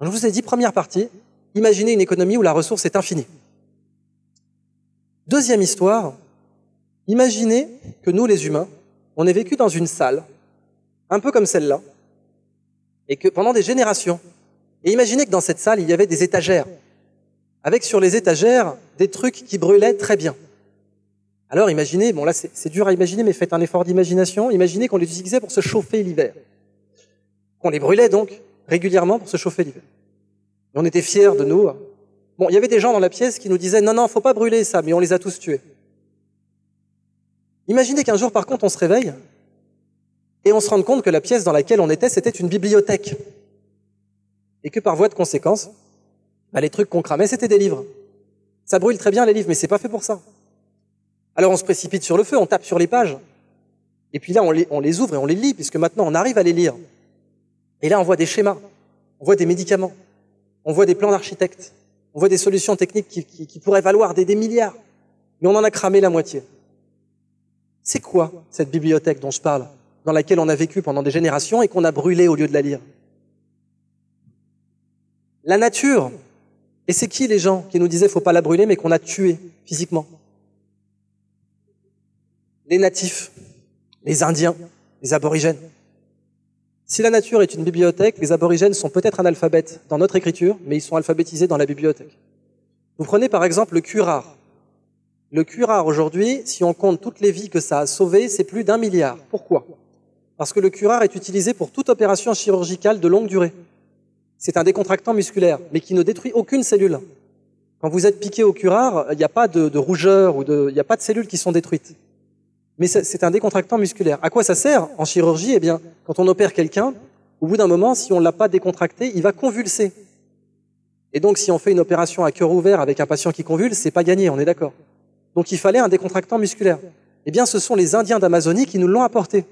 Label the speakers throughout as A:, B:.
A: Je vous ai dit, première partie, imaginez une économie où la ressource est infinie. Deuxième histoire, imaginez que nous, les humains, on ait vécu dans une salle, un peu comme celle-là, et que pendant des générations, et imaginez que dans cette salle, il y avait des étagères, avec sur les étagères des trucs qui brûlaient très bien. Alors imaginez, bon là c'est dur à imaginer, mais faites un effort d'imagination, imaginez qu'on les utilisait pour se chauffer l'hiver, qu'on les brûlait donc régulièrement pour se chauffer l'hiver on était fiers de nous. Bon, il y avait des gens dans la pièce qui nous disaient non, non, faut pas brûler ça, mais on les a tous tués. Imaginez qu'un jour, par contre, on se réveille et on se rende compte que la pièce dans laquelle on était, c'était une bibliothèque. Et que par voie de conséquence, bah, les trucs qu'on cramait, c'était des livres. Ça brûle très bien les livres, mais c'est pas fait pour ça. Alors on se précipite sur le feu, on tape sur les pages. Et puis là, on les, on les ouvre et on les lit, puisque maintenant on arrive à les lire. Et là, on voit des schémas, on voit des médicaments, on voit des plans d'architectes, on voit des solutions techniques qui, pourraient valoir des, des milliards, mais on en a cramé la moitié. C'est quoi cette bibliothèque dont je parle, dans laquelle on a vécu pendant des générations et qu'on a brûlé au lieu de la lire La nature. Et c'est qui les gens qui nous disaient faut pas la brûler mais qu'on a tué physiquement Les natifs, les Indiens, les aborigènes. Si la nature est une bibliothèque, les aborigènes sont peut-être analphabètes dans notre écriture, mais ils sont alphabétisés dans la bibliothèque. Vous prenez par exemple le curare. Le curare aujourd'hui, si on compte toutes les vies que ça a sauvées, c'est plus d'un milliard. Pourquoi Parce que le curare est utilisé pour toute opération chirurgicale de longue durée. C'est un décontractant musculaire, mais qui ne détruit aucune cellule. Quand vous êtes piqué au curare, il n'y a pas de, de rougeur ou il n'y a pas de cellules qui sont détruites mais c'est un décontractant musculaire. À quoi ça sert en chirurgie Eh bien, quand on opère quelqu'un, au bout d'un moment, si on ne l'a pas décontracté, il va convulser. Et donc, si on fait une opération à cœur ouvert avec un patient qui convulse, c'est pas gagné, on est d'accord. Donc, il fallait un décontractant musculaire. Eh bien, ce sont les Indiens d'Amazonie qui nous l'ont apporté.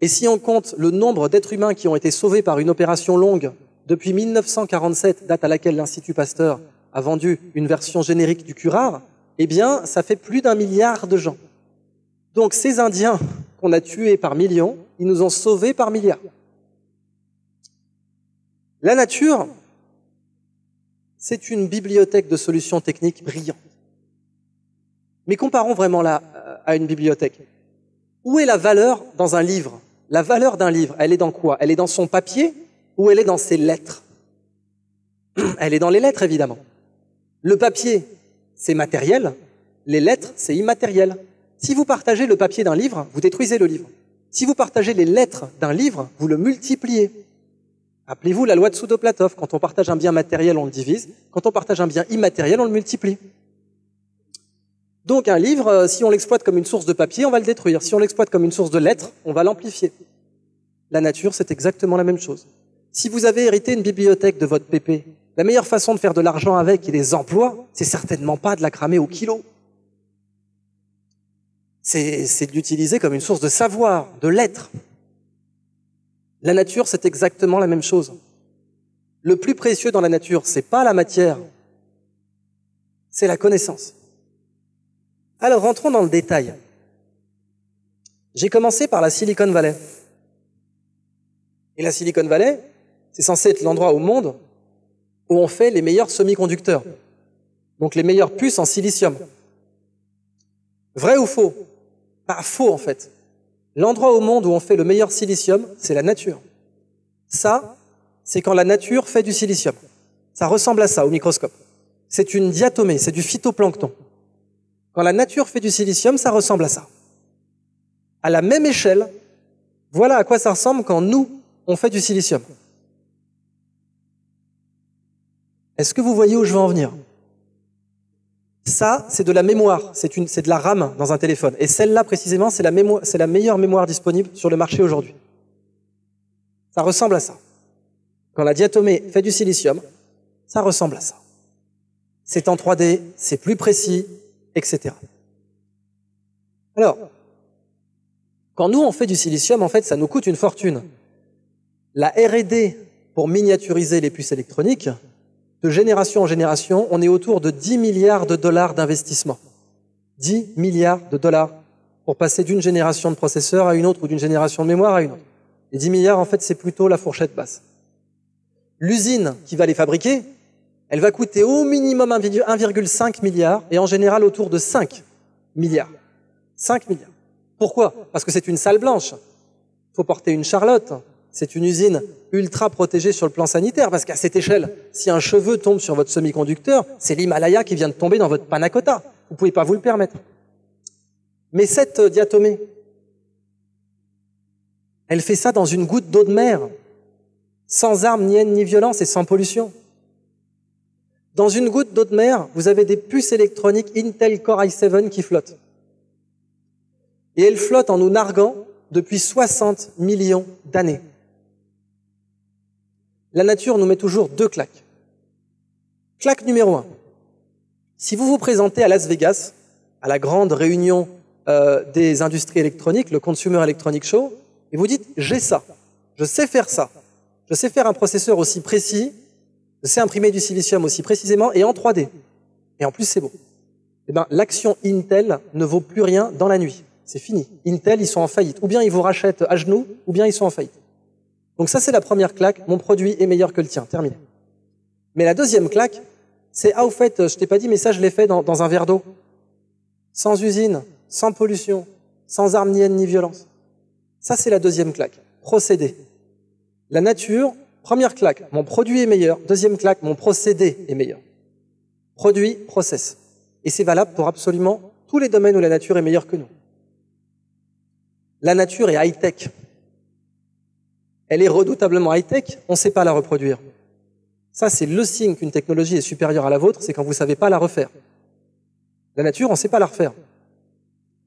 A: Et si on compte le nombre d'êtres humains qui ont été sauvés par une opération longue depuis 1947, date à laquelle l'Institut Pasteur a vendu une version générique du curare, eh bien, ça fait plus d'un milliard de gens. Donc ces Indiens qu'on a tués par millions, ils nous ont sauvés par milliards. La nature, c'est une bibliothèque de solutions techniques brillantes. Mais comparons vraiment là euh, à une bibliothèque. Où est la valeur dans un livre La valeur d'un livre, elle est dans quoi Elle est dans son papier ou elle est dans ses lettres Elle est dans les lettres, évidemment. Le papier, c'est matériel. Les lettres, c'est immatériel. Si vous partagez le papier d'un livre, vous détruisez le livre. Si vous partagez les lettres d'un livre, vous le multipliez. Appelez-vous la loi de Soudoplatov. Quand on partage un bien matériel, on le divise. Quand on partage un bien immatériel, on le multiplie. Donc un livre, euh, si on l'exploite comme une source de papier, on va le détruire. Si on l'exploite comme une source de lettres, on va l'amplifier. La nature, c'est exactement la même chose. Si vous avez hérité une bibliothèque de votre pépé, la meilleure façon de faire de l'argent avec et des emplois, c'est certainement pas de la cramer au kilo c'est d'utiliser comme une source de savoir, de l'être. La nature, c'est exactement la même chose. Le plus précieux dans la nature, c'est pas la matière, c'est la connaissance. Alors rentrons dans le détail. J'ai commencé par la Silicon Valley. Et la Silicon Valley, c'est censé être l'endroit au monde où on fait les meilleurs semi-conducteurs, donc les meilleures puces en silicium. Vrai ou faux pas faux en fait. L'endroit au monde où on fait le meilleur silicium, c'est la nature. Ça, c'est quand la nature fait du silicium. Ça ressemble à ça au microscope. C'est une diatomée, c'est du phytoplancton. Quand la nature fait du silicium, ça ressemble à ça. À la même échelle, voilà à quoi ça ressemble quand nous, on fait du silicium. Est-ce que vous voyez où je veux en venir ça, c'est de la mémoire, c'est, de la RAM dans un téléphone. Et celle-là, précisément, c'est la, c'est la meilleure mémoire disponible sur le marché aujourd'hui. Ça ressemble à ça. Quand la diatomée fait du silicium, ça ressemble à ça. C'est en 3D, c'est plus précis, etc. Alors, quand nous, on fait du silicium, en fait, ça nous coûte une fortune. La R&D pour miniaturiser les puces électroniques, de génération en génération, on est autour de 10 milliards de dollars d'investissement. 10 milliards de dollars pour passer d'une génération de processeurs à une autre ou d'une génération de mémoire à une autre. Et 10 milliards, en fait, c'est plutôt la fourchette basse. L'usine qui va les fabriquer, elle va coûter au minimum 1,5 milliard et en général autour de 5 milliards. 5 milliards. Pourquoi Parce que c'est une salle blanche. Il faut porter une charlotte, c'est une usine ultra protégée sur le plan sanitaire, parce qu'à cette échelle, si un cheveu tombe sur votre semi-conducteur, c'est l'Himalaya qui vient de tomber dans votre panacota. Vous ne pouvez pas vous le permettre. Mais cette euh, diatomée, elle fait ça dans une goutte d'eau de mer, sans armes, ni haine, ni violence et sans pollution. Dans une goutte d'eau de mer, vous avez des puces électroniques Intel Core i7 qui flottent. Et elles flottent en nous narguant depuis 60 millions d'années la nature nous met toujours deux claques. Claque numéro un. Si vous vous présentez à Las Vegas, à la grande réunion euh, des industries électroniques, le Consumer Electronic Show, et vous dites j'ai ça, je sais faire ça, je sais faire un processeur aussi précis, je sais imprimer du silicium aussi précisément et en 3D. Et en plus c'est beau. Eh ben l'action Intel ne vaut plus rien dans la nuit. C'est fini. Intel ils sont en faillite. Ou bien ils vous rachètent à genoux, ou bien ils sont en faillite. Donc ça, c'est la première claque. Mon produit est meilleur que le tien. Terminé. Mais la deuxième claque, c'est ah au fait, euh, je t'ai pas dit, mais ça, je l'ai fait dans, dans un verre d'eau, sans usine, sans pollution, sans armes ni haine ni violence. Ça, c'est la deuxième claque. Procédé. La nature, première claque, mon produit est meilleur. Deuxième claque, mon procédé est meilleur. Produit, process. Et c'est valable pour absolument tous les domaines où la nature est meilleure que nous. La nature est high-tech elle est redoutablement high-tech, on ne sait pas la reproduire. Ça, c'est le signe qu'une technologie est supérieure à la vôtre, c'est quand vous ne savez pas la refaire. La nature, on ne sait pas la refaire.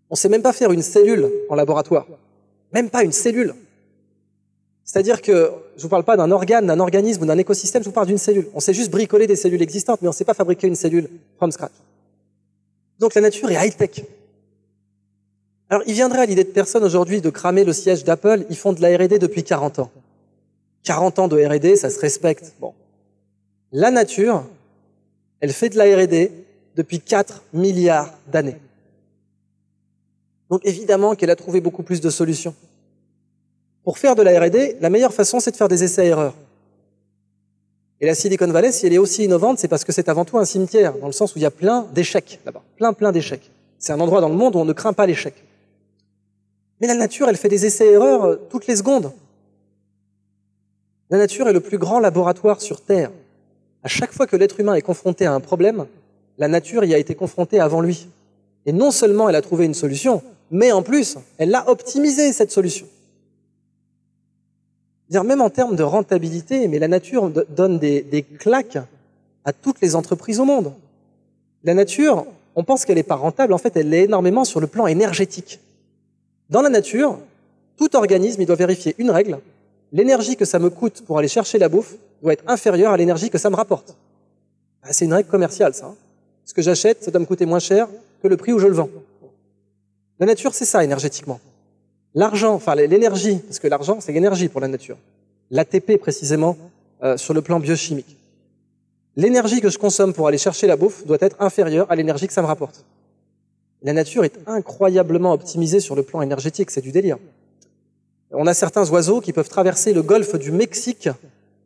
A: On ne sait même pas faire une cellule en laboratoire. Même pas une cellule. C'est-à-dire que je ne vous parle pas d'un organe, d'un organisme ou d'un écosystème, je vous parle d'une cellule. On sait juste bricoler des cellules existantes, mais on ne sait pas fabriquer une cellule from scratch. Donc la nature est high-tech. Alors, il viendrait à l'idée de personne aujourd'hui de cramer le siège d'Apple. Ils font de la R&D depuis 40 ans. 40 ans de R&D, ça se respecte. Bon. La nature, elle fait de la R&D depuis 4 milliards d'années. Donc évidemment qu'elle a trouvé beaucoup plus de solutions. Pour faire de la R&D, la meilleure façon, c'est de faire des essais-erreurs. Et la Silicon Valley, si elle est aussi innovante, c'est parce que c'est avant tout un cimetière, dans le sens où il y a plein d'échecs là-bas, plein plein d'échecs. C'est un endroit dans le monde où on ne craint pas l'échec. Mais la nature, elle fait des essais-erreurs euh, toutes les secondes. La nature est le plus grand laboratoire sur Terre. À chaque fois que l'être humain est confronté à un problème, la nature y a été confrontée avant lui. Et non seulement elle a trouvé une solution, mais en plus, elle l'a optimisé, cette solution. Dire même en termes de rentabilité, mais la nature donne des, des claques à toutes les entreprises au monde. La nature, on pense qu'elle n'est pas rentable, en fait, elle l'est énormément sur le plan énergétique. Dans la nature, tout organisme doit vérifier une règle. L'énergie que ça me coûte pour aller chercher la bouffe doit être inférieure à l'énergie que ça me rapporte. Ah, c'est une règle commerciale, ça. Hein. Ce que j'achète, ça doit me coûter moins cher que le prix où je le vends. La nature, c'est ça énergétiquement. L'argent, enfin l'énergie, parce que l'argent, c'est l'énergie pour la nature. L'ATP précisément euh, sur le plan biochimique. L'énergie que je consomme pour aller chercher la bouffe doit être inférieure à l'énergie que ça me rapporte. La nature est incroyablement optimisée sur le plan énergétique, c'est du délire. On a certains oiseaux qui peuvent traverser le golfe du Mexique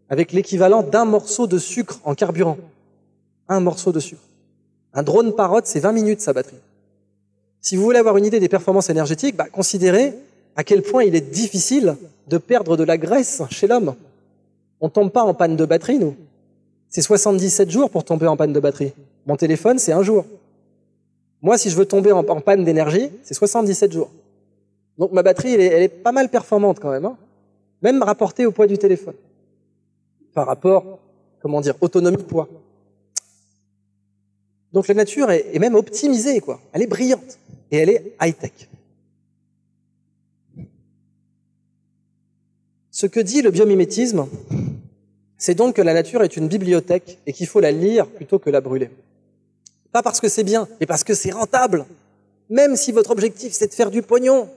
A: avec l'équivalent d'un morceau de sucre en carburant. Un morceau de sucre. Un drone parotte, c'est 20 minutes sa batterie. Si vous voulez avoir une idée des performances énergétiques, bah, considérez à quel point il est difficile de perdre de la graisse chez l'homme. On ne tombe pas en panne de batterie, nous. C'est 77 jours pour tomber en panne de batterie. Mon téléphone, c'est un jour. Moi, si je veux tomber en, panne d'énergie, c'est 77 jours. Donc ma batterie, elle est, pas mal performante quand même, hein. même rapportée au poids du téléphone. Par rapport, comment dire, autonomie poids. Donc la nature est, est même optimisée, quoi. Elle est brillante et elle est high-tech. Ce que dit le biomimétisme, c'est donc que la nature est une bibliothèque et qu'il faut la lire plutôt que la brûler. Pas parce que c'est bien, mais parce que c'est rentable. Même si votre objectif, c'est de faire du pognon.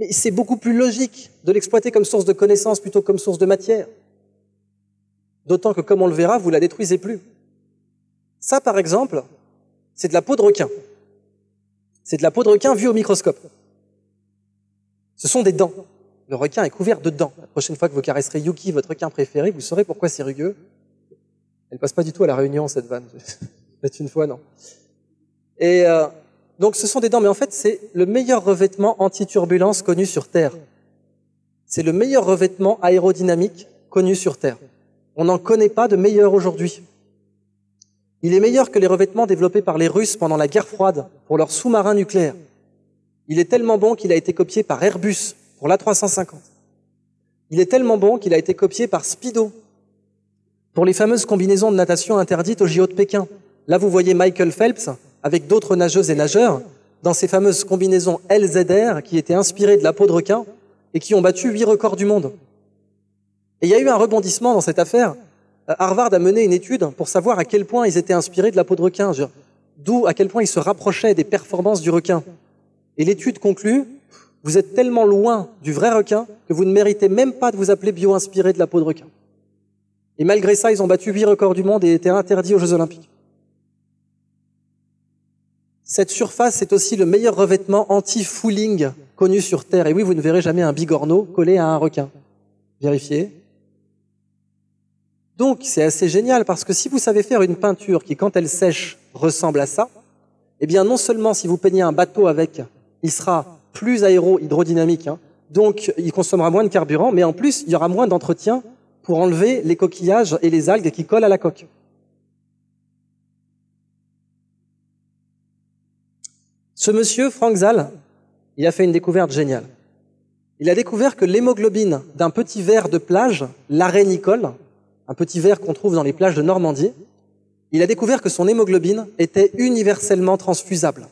A: Mais c'est beaucoup plus logique de l'exploiter comme source de connaissances plutôt que comme source de matière. D'autant que, comme on le verra, vous la détruisez plus. Ça, par exemple, c'est de la peau de requin. C'est de la peau de requin vue au microscope. Ce sont des dents. Le requin est couvert de dents. La prochaine fois que vous caresserez Yuki, votre requin préféré, vous saurez pourquoi c'est rugueux. Elle passe pas du tout à la réunion, cette vanne. Peut-être une fois, non. Et euh, donc, ce sont des dents, mais en fait, c'est le meilleur revêtement anti-turbulence connu sur Terre. C'est le meilleur revêtement aérodynamique connu sur Terre. On n'en connaît pas de meilleur aujourd'hui. Il est meilleur que les revêtements développés par les Russes pendant la guerre froide pour leurs sous-marins nucléaires. Il est tellement bon qu'il a été copié par Airbus pour l'A350. Il est tellement bon qu'il a été copié par Speedo pour les fameuses combinaisons de natation interdites au JO de Pékin Là, vous voyez Michael Phelps avec d'autres nageuses et nageurs dans ces fameuses combinaisons LZR qui étaient inspirées de la peau de requin et qui ont battu huit records du monde. Et il y a eu un rebondissement dans cette affaire. Euh, Harvard a mené une étude pour savoir à quel point ils étaient inspirés de la peau de requin, d'où à quel point ils se rapprochaient des performances du requin. Et l'étude conclut, vous êtes tellement loin du vrai requin que vous ne méritez même pas de vous appeler bio-inspiré de la peau de requin. Et malgré ça, ils ont battu huit records du monde et étaient interdits aux Jeux Olympiques. Cette surface est aussi le meilleur revêtement anti-fouling connu sur Terre. Et oui, vous ne verrez jamais un bigorneau collé à un requin. Vérifiez. Donc, c'est assez génial parce que si vous savez faire une peinture qui, quand elle sèche, ressemble à ça, eh bien, non seulement si vous peignez un bateau avec, il sera plus aéro-hydrodynamique, hein, donc il consommera moins de carburant, mais en plus, il y aura moins d'entretien pour enlever les coquillages et les algues qui collent à la coque. Ce monsieur, Frank Zal, il a fait une découverte géniale. Il a découvert que l'hémoglobine d'un petit ver de plage, l'arénicole, un petit ver qu'on trouve dans les plages de Normandie, il a découvert que son hémoglobine était universellement transfusable.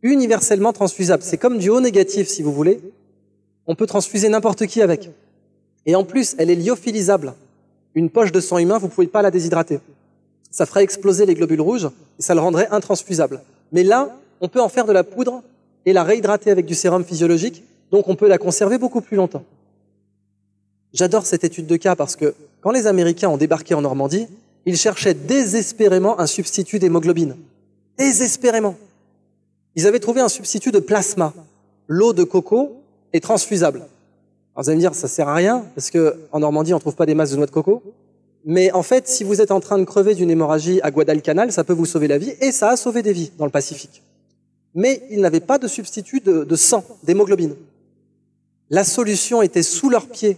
A: Universellement transfusable. C'est comme du haut négatif, si vous voulez. On peut transfuser n'importe qui avec. Et en plus, elle est lyophilisable. Une poche de sang humain, vous ne pouvez pas la déshydrater. Ça ferait exploser les globules rouges et ça le rendrait intransfusable. Mais là, on peut en faire de la poudre et la réhydrater avec du sérum physiologique, donc on peut la conserver beaucoup plus longtemps. J'adore cette étude de cas parce que quand les Américains ont débarqué en Normandie, ils cherchaient désespérément un substitut d'hémoglobine. Désespérément. Ils avaient trouvé un substitut de plasma. L'eau de coco est transfusable. vous allez me dire, ça sert à rien, parce que en Normandie, on trouve pas des masses de noix de coco. Mais en fait, si vous êtes en train de crever d'une hémorragie à Guadalcanal, ça peut vous sauver la vie, et ça a sauvé des vies dans le Pacifique mais ils n'avaient pas de substitut de, sang, d'hémoglobine. La solution était sous leurs pieds.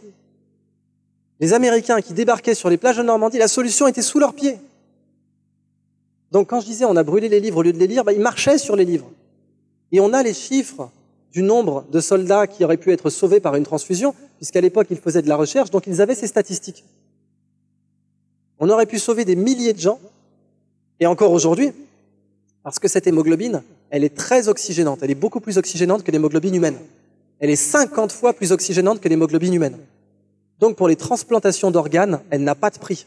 A: Les Américains qui débarquaient sur les plages de Normandie, la solution était sous leurs pieds. Donc quand je disais on a brûlé les livres au lieu de les lire, bah, ils marchaient sur les livres. Et on a les chiffres du nombre de soldats qui auraient pu être sauvés par une transfusion, puisqu'à l'époque ils faisaient de la recherche, donc ils avaient ces statistiques. On aurait pu sauver des milliers de gens, et encore aujourd'hui, parce que cette hémoglobine, elle est très oxygénante. Elle est beaucoup plus oxygénante que l'hémoglobine humaine. Elle est 50 fois plus oxygénante que l'hémoglobine humaine. Donc pour les transplantations d'organes, elle n'a pas de prix.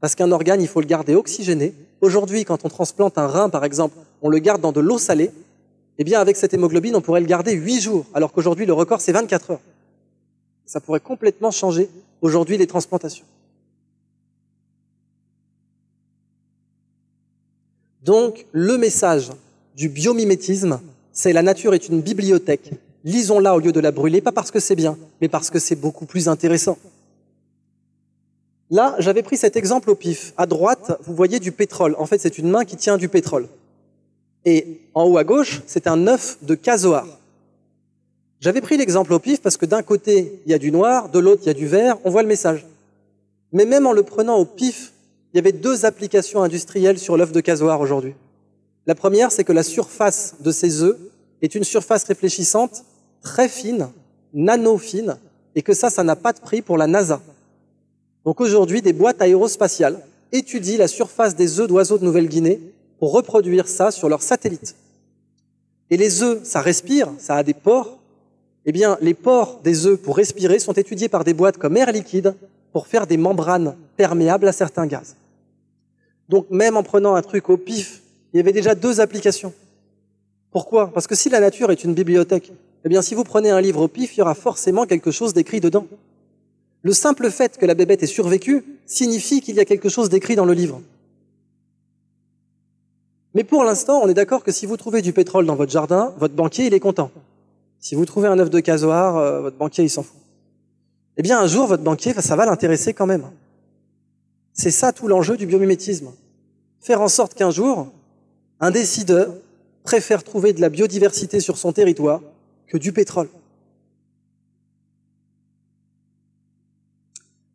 A: Parce qu'un organe, il faut le garder oxygéné. Aujourd'hui, quand on transplante un rein, par exemple, on le garde dans de l'eau salée. Eh bien, avec cette hémoglobine, on pourrait le garder 8 jours, alors qu'aujourd'hui, le record, c'est 24 heures. Ça pourrait complètement changer aujourd'hui les transplantations. Donc, le message du biomimétisme, c'est la nature est une bibliothèque. Lisons-la au lieu de la brûler, pas parce que c'est bien, mais parce que c'est beaucoup plus intéressant. Là, j'avais pris cet exemple au pif. À droite, vous voyez du pétrole. En fait, c'est une main qui tient du pétrole. Et en haut à gauche, c'est un œuf de casoar. J'avais pris l'exemple au pif parce que d'un côté, il y a du noir, de l'autre, il y a du vert, on voit le message. Mais même en le prenant au pif, il y avait deux applications industrielles sur l'œuf de casoar aujourd'hui. La première, c'est que la surface de ces œufs est une surface réfléchissante très fine, nano-fine, et que ça, ça n'a pas de prix pour la NASA. Donc aujourd'hui, des boîtes aérospatiales étudient la surface des œufs d'oiseaux de Nouvelle-Guinée pour reproduire ça sur leurs satellites. Et les œufs, ça respire, ça a des pores. Eh bien, les pores des œufs pour respirer sont étudiés par des boîtes comme Air Liquide pour faire des membranes perméables à certains gaz. Donc même en prenant un truc au pif il y avait déjà deux applications. Pourquoi Parce que si la nature est une bibliothèque, eh bien si vous prenez un livre au pif, il y aura forcément quelque chose d'écrit dedans. Le simple fait que la bébête ait survécu signifie qu'il y a quelque chose d'écrit dans le livre. Mais pour l'instant, on est d'accord que si vous trouvez du pétrole dans votre jardin, votre banquier, il est content. Si vous trouvez un œuf de casoir, euh, votre banquier, il s'en fout. Eh bien, un jour, votre banquier, ça va l'intéresser quand même. C'est ça tout l'enjeu du biomimétisme. Faire en sorte qu'un jour, un décideur préfère trouver de la biodiversité sur son territoire que du pétrole.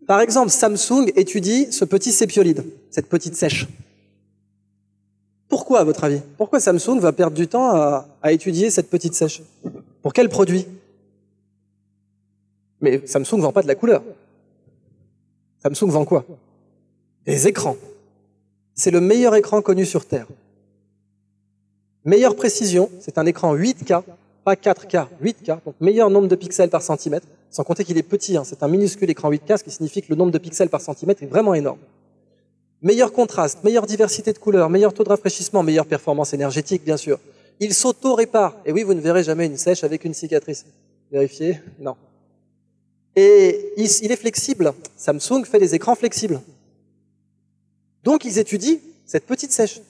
A: Par exemple, Samsung étudie ce petit sépiolide, cette petite sèche. Pourquoi, à votre avis Pourquoi Samsung va perdre du temps à, étudier cette petite sèche Pour quel produit Mais Samsung ne vend pas de la couleur. Samsung vend quoi Des écrans. C'est le meilleur écran connu sur Terre. Meilleure précision, c'est un écran 8K, pas 4K, 8K, donc meilleur nombre de pixels par centimètre, sans compter qu'il est petit, hein. c'est un minuscule écran 8K, ce qui signifie que le nombre de pixels par centimètre est vraiment énorme. Meilleur contraste, meilleure diversité de couleurs, meilleur taux de rafraîchissement, meilleure performance énergétique, bien sûr. Il s'auto-répare. Et oui, vous ne verrez jamais une sèche avec une cicatrice. Vérifiez Non. Et il est flexible. Samsung fait des écrans flexibles. Donc ils étudient cette petite sèche.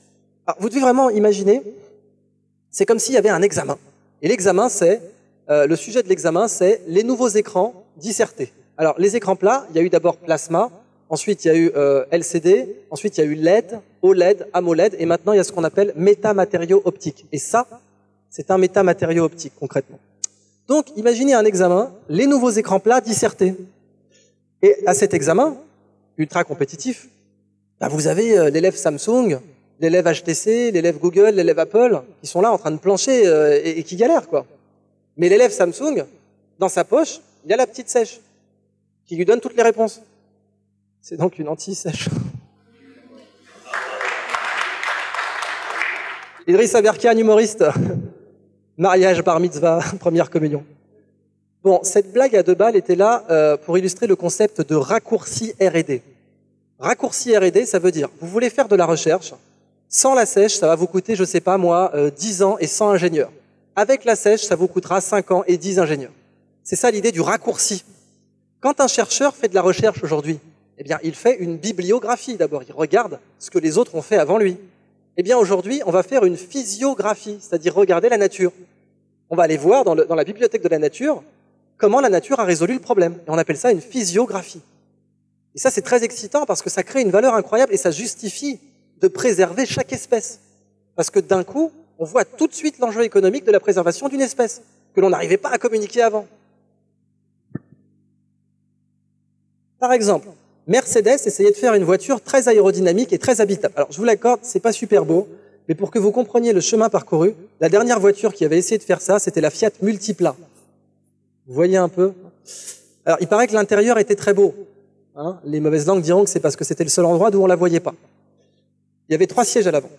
A: Alors, ah, vous devez vraiment imaginer c'est comme s'il y avait un examen. Et l'examen, c'est euh, le sujet de l'examen, c'est les nouveaux écrans dissertés. Alors, les écrans plats, il y a eu d'abord plasma, ensuite il y a eu euh, LCD, ensuite il y a eu LED, OLED, AMOLED, et maintenant il y a ce qu'on appelle métamatériaux optiques. Et ça, c'est un métamatériau optique, concrètement. Donc, imaginez un examen, les nouveaux écrans plats dissertés. Et à cet examen, ultra compétitif, bah, vous avez euh, l'élève Samsung l'élève HTC, l'élève Google, l'élève Apple, qui sont là en train de plancher euh, et, qui galèrent, quoi. Mais l'élève Samsung, dans sa poche, il y a la petite sèche, qui lui donne toutes les réponses. C'est donc une anti-sèche. Idriss Aberkan, humoriste. Mariage par mitzvah, première communion. Bon, cette blague à deux balles était là euh, pour illustrer le concept de raccourci R&D. Raccourci R&D, ça veut dire, vous voulez faire de la recherche, sans la sèche, ça va vous coûter, je sais pas moi, 10 euh, ans et 100 ingénieurs. Avec la sèche, ça vous coûtera 5 ans et 10 ingénieurs. C'est ça l'idée du raccourci. Quand un chercheur fait de la recherche aujourd'hui, eh bien, il fait une bibliographie d'abord. Il regarde ce que les autres ont fait avant lui. Eh bien, aujourd'hui, on va faire une physiographie, c'est-à-dire regarder la nature. On va aller voir dans, la bibliothèque de la nature comment la nature a résolu le problème. Et on appelle ça une physiographie. Et ça, c'est très excitant parce que ça crée une valeur incroyable et ça justifie de préserver chaque espèce. Parce que d'un coup, on voit tout de suite l'enjeu économique de la préservation d'une espèce, que l'on n'arrivait pas à communiquer avant. Par exemple, Mercedes essayait de faire une voiture très aérodynamique et très habitable. Alors, je vous l'accorde, c'est pas super beau, mais pour que vous compreniez le chemin parcouru, la dernière voiture qui avait essayé de faire ça, c'était la Fiat Multipla. Vous voyez un peu Alors, il paraît que l'intérieur était très beau. Hein. les mauvaises langues diront que c'est parce que c'était le seul endroit d'où on la voyait pas il y avait trois sièges à l'avant.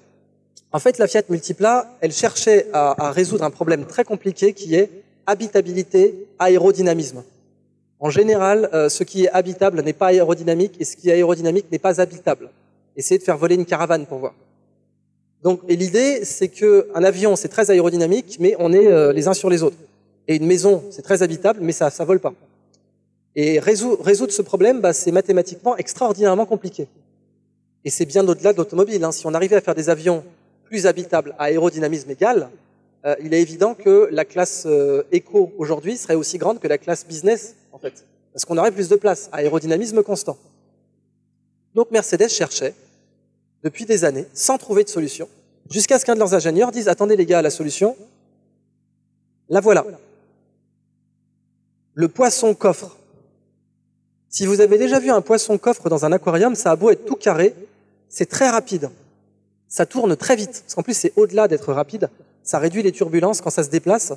A: En fait, la Fiat Multipla, elle cherchait à, résoudre un problème très compliqué qui est habitabilité, aérodynamisme. En général, euh, ce qui est habitable n'est pas aérodynamique et ce qui est aérodynamique n'est pas habitable. Essayez de faire voler une caravane pour voir. Donc, et l'idée, c'est que un avion, c'est très aérodynamique, mais on est euh, les uns sur les autres. Et une maison, c'est très habitable, mais ça, ça vole pas. Et résoudre, ce problème, bah, c'est mathématiquement extraordinairement compliqué. Et c'est bien au-delà de l'automobile. Hein. Si on arrivait à faire des avions plus habitables à aérodynamisme égal, euh, il est évident que la classe euh, éco aujourd'hui serait aussi grande que la classe business, en fait. Parce qu'on aurait plus de place, à aérodynamisme constant. Donc Mercedes cherchait, depuis des années, sans trouver de solution, jusqu'à ce qu'un de leurs ingénieurs dise, attendez les gars, la solution, la voilà. Le poisson coffre. Si vous avez déjà vu un poisson coffre dans un aquarium, ça a beau être tout carré, c'est très rapide. Ça tourne très vite. Parce qu'en plus, c'est au-delà d'être rapide. Ça réduit les turbulences quand ça se déplace.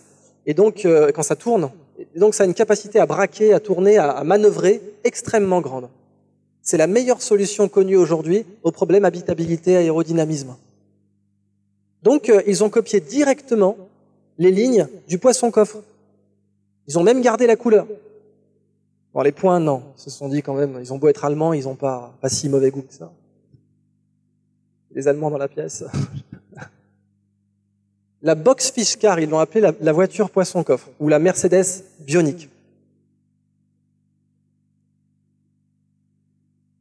A: Et donc, euh, quand ça tourne. donc, ça a une capacité à braquer, à tourner, à, manœuvrer extrêmement grande. C'est la meilleure solution connue aujourd'hui au problème habitabilité aérodynamisme. Donc, euh, ils ont copié directement les lignes du poisson-coffre. Ils ont même gardé la couleur. Bon, les points, non. Ils se sont dit quand même, ils ont beau être allemands, ils n'ont pas, pas si mauvais goût que ça les Allemands dans la pièce. la box car ils l'ont appelée la, voiture poisson-coffre, ou la Mercedes bionique.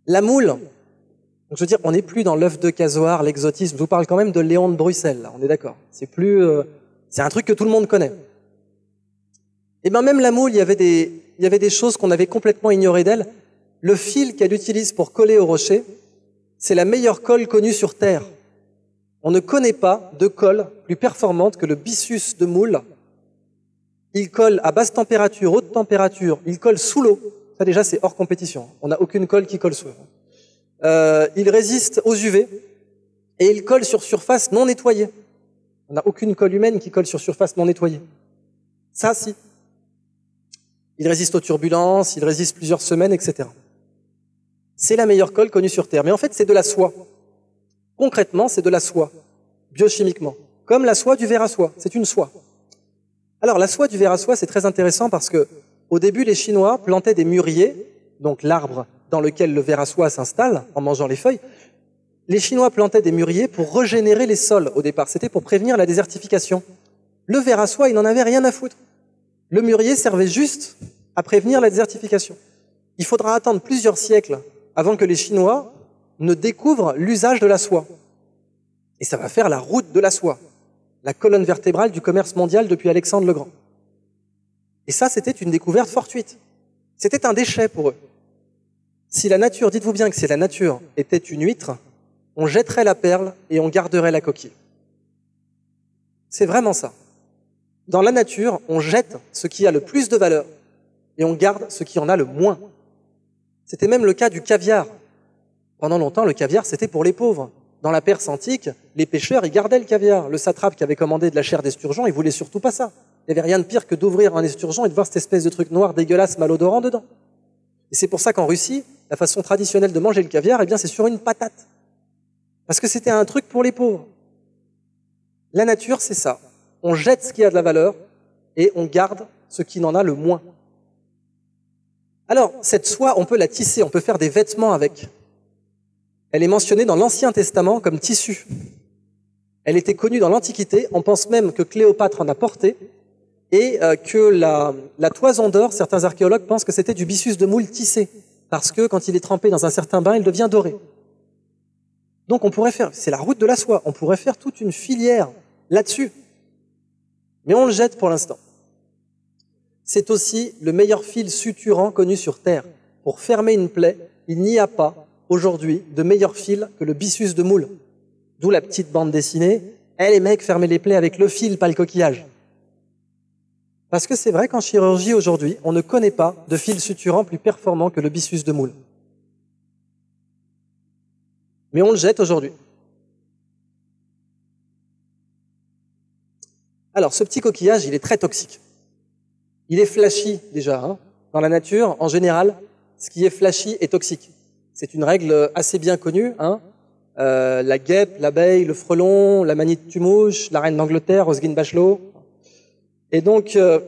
A: La moule. je veux dire, on n'est plus dans l'œuf de casoir, l'exotisme. Je vous parle quand même de Léon de Bruxelles, on est d'accord. C'est plus, euh, c'est un truc que tout le monde connaît. Et eh bien, même la moule, il y avait des, il y avait des choses qu'on avait complètement ignorées d'elle. Le fil qu'elle utilise pour coller au rocher, c'est la meilleure colle connue sur Terre. On ne connaît pas de colle plus performante que le Byssus de moule. Il colle à basse température, haute température, il colle sous l'eau. Ça déjà, c'est hors compétition. On n'a aucune colle qui colle sous l'eau. Euh, il résiste aux UV et il colle sur surface non nettoyée. On n'a aucune colle humaine qui colle sur surface non nettoyée. Ça, si. Il résiste aux turbulences, il résiste plusieurs semaines, etc c'est la meilleure colle connue sur Terre. Mais en fait, c'est de la soie. Concrètement, c'est de la soie, biochimiquement. Comme la soie du verre à soie, c'est une soie. Alors, la soie du verre à soie, c'est très intéressant parce que, au début, les Chinois plantaient des mûriers, donc l'arbre dans lequel le ver à soie s'installe en mangeant les feuilles. Les Chinois plantaient des mûriers pour régénérer les sols au départ. C'était pour prévenir la désertification. Le ver à soie, il n'en avait rien à foutre. Le mûrier servait juste à prévenir la désertification. Il faudra attendre plusieurs siècles avant que les Chinois ne découvrent l'usage de la soie. Et ça va faire la route de la soie, la colonne vertébrale du commerce mondial depuis Alexandre le Grand. Et ça, c'était une découverte fortuite. C'était un déchet pour eux. Si la nature, dites-vous bien que si la nature était une huître, on jetterait la perle et on garderait la coquille. C'est vraiment ça. Dans la nature, on jette ce qui a le plus de valeur et on garde ce qui en a le moins. C'était même le cas du caviar. Pendant longtemps, le caviar, c'était pour les pauvres. Dans la Perse antique, les pêcheurs, ils gardaient le caviar. Le satrape qui avait commandé de la chair d'esturgeon, il voulait surtout pas ça. Il n'y avait rien de pire que d'ouvrir un esturgeon et de voir cette espèce de truc noir, dégueulasse, malodorant dedans. Et c'est pour ça qu'en Russie, la façon traditionnelle de manger le caviar, eh bien, c'est sur une patate. Parce que c'était un truc pour les pauvres. La nature, c'est ça. On jette ce qui a de la valeur et on garde ce qui n'en a le moins. Alors, cette soie, on peut la tisser, on peut faire des vêtements avec. Elle est mentionnée dans l'Ancien Testament comme tissu. Elle était connue dans l'Antiquité, on pense même que Cléopâtre en a porté, et euh, que la, la toison d'or, certains archéologues pensent que c'était du byssus de moule tissé, parce que quand il est trempé dans un certain bain, il devient doré. Donc on pourrait faire, c'est la route de la soie, on pourrait faire toute une filière là-dessus. Mais on le jette pour l'instant. C'est aussi le meilleur fil suturant connu sur Terre. Pour fermer une plaie, il n'y a pas, aujourd'hui, de meilleur fil que le byssus de moule. D'où la petite bande dessinée. elle eh, les mecs, fermez les plaies avec le fil, pas le coquillage. Parce que c'est vrai qu'en chirurgie aujourd'hui, on ne connaît pas de fil suturant plus performant que le byssus de moule. Mais on le jette aujourd'hui. Alors, ce petit coquillage, il est très toxique il est flashy déjà. Hein. Dans la nature, en général, ce qui est flashy est toxique. C'est une règle assez bien connue. Hein. Euh, la guêpe, l'abeille, le frelon, la manite tumouche, la reine d'Angleterre, Roselyne Bachelot. Et donc, euh,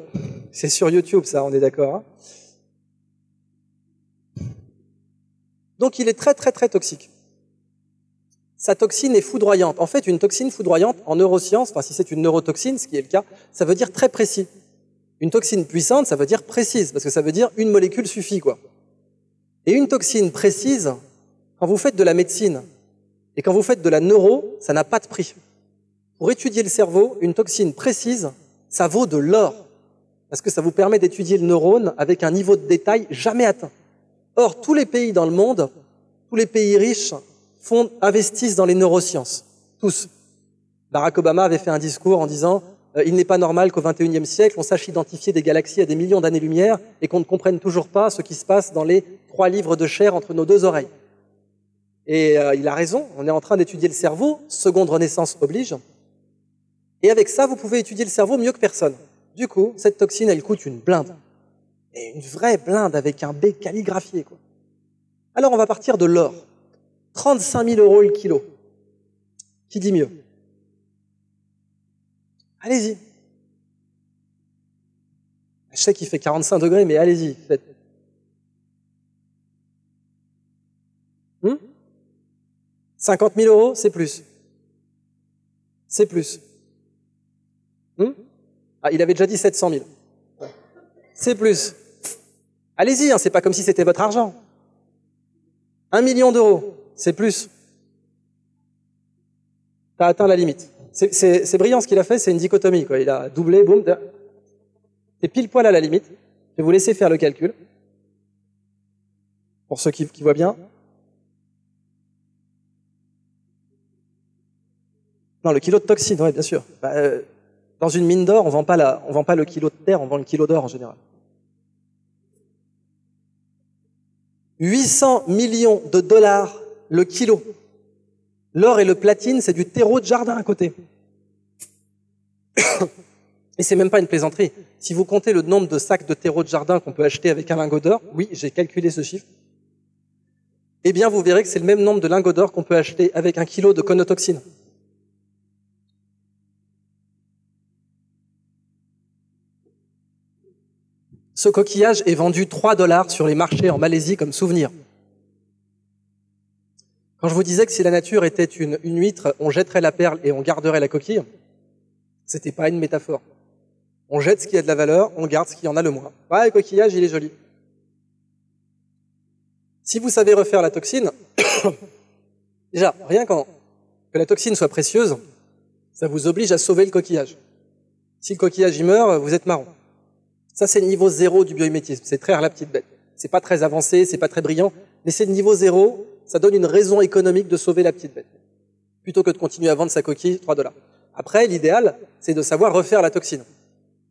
A: c'est sur YouTube ça, on est d'accord. Hein. Donc il est très très très toxique. Sa toxine est foudroyante. En fait, une toxine foudroyante en neurosciences, enfin si c'est une neurotoxine, ce qui est le cas, ça veut dire très précis. Une toxine puissante, ça veut dire précise, parce que ça veut dire une molécule suffit, quoi. Et une toxine précise, quand vous faites de la médecine et quand vous faites de la neuro, ça n'a pas de prix. Pour étudier le cerveau, une toxine précise, ça vaut de l'or, parce que ça vous permet d'étudier le neurone avec un niveau de détail jamais atteint. Or, tous les pays dans le monde, tous les pays riches, font, investissent dans les neurosciences. Tous. Barack Obama avait fait un discours en disant euh, il n'est pas normal qu'au XXIe siècle, on sache identifier des galaxies à des millions d'années-lumière et qu'on ne comprenne toujours pas ce qui se passe dans les trois livres de chair entre nos deux oreilles. Et euh, il a raison, on est en train d'étudier le cerveau, seconde renaissance oblige. Et avec ça, vous pouvez étudier le cerveau mieux que personne. Du coup, cette toxine, elle coûte une blinde. Et une vraie blinde avec un B calligraphié. Quoi. Alors on va partir de l'or. 35 000 euros le kilo. Qui dit mieux Allez-y. Je sais qu'il fait 45 degrés, mais allez-y. 50 000 hmm? euros, c'est plus. C'est plus. Hmm? Ah, il avait déjà dit 700 000. C'est plus. Allez-y, hein, c'est pas comme si c'était votre argent. Un million d'euros, c'est plus. T'as atteint la limite. C'est brillant ce qu'il a fait, c'est une dichotomie. Quoi. Il a doublé, boum, c'est pile poil à la limite. Je vais vous laisser faire le calcul. Pour ceux qui, voient bien. Non, le kilo de toxine, oui, bien sûr. Bah, euh, dans une mine d'or, on vend pas vend pas le kilo de terre, on vend le kilo d'or en général. 800 millions de dollars le kilo. L'or et le platine, c'est du terreau de jardin à côté. Et c'est même pas une plaisanterie. Si vous comptez le nombre de sacs de terreau de jardin qu'on peut acheter avec un lingot d'or, oui, j'ai calculé ce chiffre, eh bien vous verrez que c'est le même nombre de lingots d'or qu'on peut acheter avec un kilo de conotoxine. Ce coquillage est vendu 3 dollars sur les marchés en Malaisie comme souvenir. Quand je vous disais que si la nature était une, huître, on jetterait la perle et on garderait la coquille, c'était pas une métaphore. On jette ce qui a de la valeur, on garde ce qui en a le moins. Ouais, le coquillage, il est joli. Si vous savez refaire la toxine, déjà, rien qu'en que la toxine soit précieuse, ça vous oblige à sauver le coquillage. Si le coquillage y meurt, vous êtes marron. Ça, c'est le niveau zéro du biomimétisme. C'est très à la petite bête. C'est pas très avancé, c'est pas très brillant, mais c'est le niveau zéro ça donne une raison économique de sauver la petite bête, plutôt que de continuer à vendre sa coquille 3 dollars. Après, l'idéal, c'est de savoir refaire la toxine.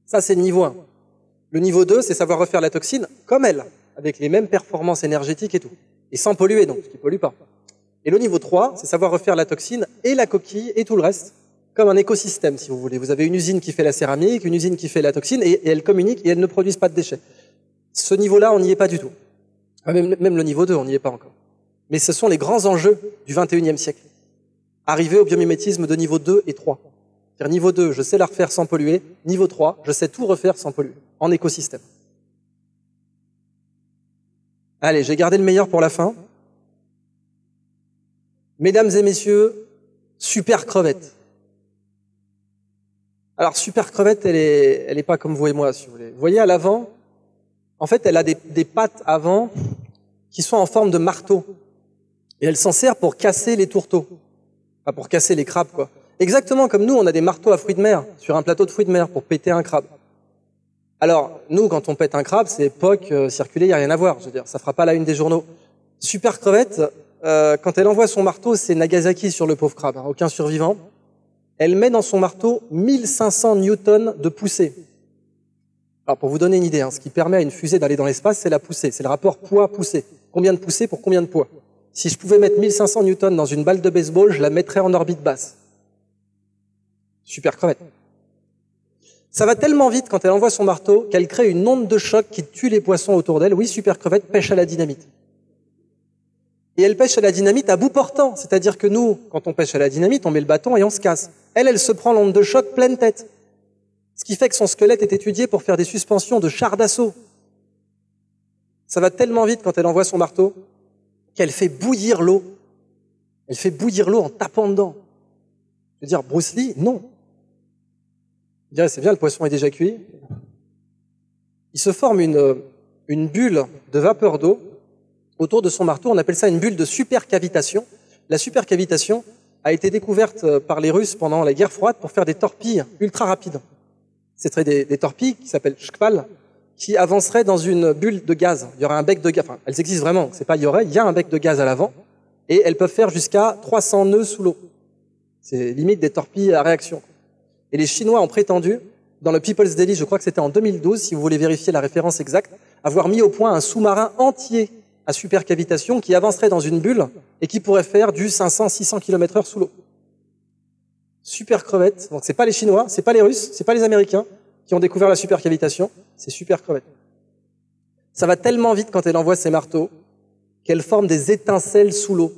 A: Ça, c'est le niveau 1. Le niveau 2, c'est savoir refaire la toxine comme elle, avec les mêmes performances énergétiques et tout, et sans polluer donc, ce qui pollue pas. Et le niveau 3, c'est savoir refaire la toxine et la coquille et tout le reste, comme un écosystème, si vous voulez. Vous avez une usine qui fait la céramique, une usine qui fait la toxine, et, elle elles communiquent et elles ne produisent pas de déchets. Ce niveau-là, on n'y est pas du tout. Même, même le niveau 2, on n'y est pas encore mais ce sont les grands enjeux du 21e siècle. Arriver au biomimétisme de niveau 2 et 3. cest niveau 2, je sais la refaire sans polluer, niveau 3, je sais tout refaire sans polluer, en écosystème. Allez, j'ai gardé le meilleur pour la fin. Mesdames et messieurs, super crevette. Alors super crevette, elle est, elle est pas comme vous et moi, si vous voulez. Vous voyez à l'avant, en fait, elle a des, des pattes avant qui sont en forme de marteau. Et elle s'en sert pour casser les tourteaux, enfin, pour casser les crabes, quoi. Exactement comme nous, on a des marteaux à fruits de mer, sur un plateau de fruits de mer, pour péter un crabe. Alors, nous, quand on pète un crabe, c'est POC, euh, circuler, il n'y a rien à voir. Je veux dire, ça fera pas la une des journaux. Super Crevette, euh, quand elle envoie son marteau, c'est Nagasaki sur le pauvre crabe, hein. aucun survivant. Elle met dans son marteau 1500 newtons de poussée. Alors, pour vous donner une idée, hein, ce qui permet à une fusée d'aller dans l'espace, c'est la poussée, c'est le rapport poids-poussée. Combien de poussée pour combien de poids si je pouvais mettre 1500 newtons dans une balle de baseball, je la mettrais en orbite basse. Super crevette. Ça va tellement vite quand elle envoie son marteau qu'elle crée une onde de choc qui tue les poissons autour d'elle. Oui, super crevette pêche à la dynamite. Et elle pêche à la dynamite à bout portant. C'est-à-dire que nous, quand on pêche à la dynamite, on met le bâton et on se casse. Elle, elle se prend l'onde de choc pleine tête. Ce qui fait que son squelette est étudié pour faire des suspensions de chars d'assaut. Ça va tellement vite quand elle envoie son marteau qu'elle fait bouillir l'eau. Elle fait bouillir l'eau en tapant dedans. Je veux dire, Bruce Lee, non. c'est bien, le poisson est déjà cuit. Il se forme une, une bulle de vapeur d'eau autour de son marteau. On appelle ça une bulle de supercavitation. La supercavitation a été découverte euh, par les Russes pendant la guerre froide pour faire des torpilles ultra rapides. C'est des, des torpilles qui s'appellent shkval, qui avancerait dans une bulle de gaz. Il y aurait un bec de gaz. Enfin, elles existent vraiment. C'est pas il y aurait. Il y a un bec de gaz à l'avant et elles peuvent faire jusqu'à 300 nœuds sous l'eau. C'est limite des torpilles à réaction. Et les Chinois ont prétendu, dans le People's Daily, je crois que c'était en 2012, si vous voulez vérifier la référence exacte, avoir mis au point un sous-marin entier à supercavitation qui avancerait dans une bulle et qui pourrait faire du 500-600 km heure sous l'eau. Super crevette. Donc c'est pas les Chinois, c'est pas les Russes, c'est pas les Américains, qui ont découvert la supercavitation, c'est super crevettes. Ça va tellement vite quand elle envoie ses marteaux qu'elle forme des étincelles sous l'eau.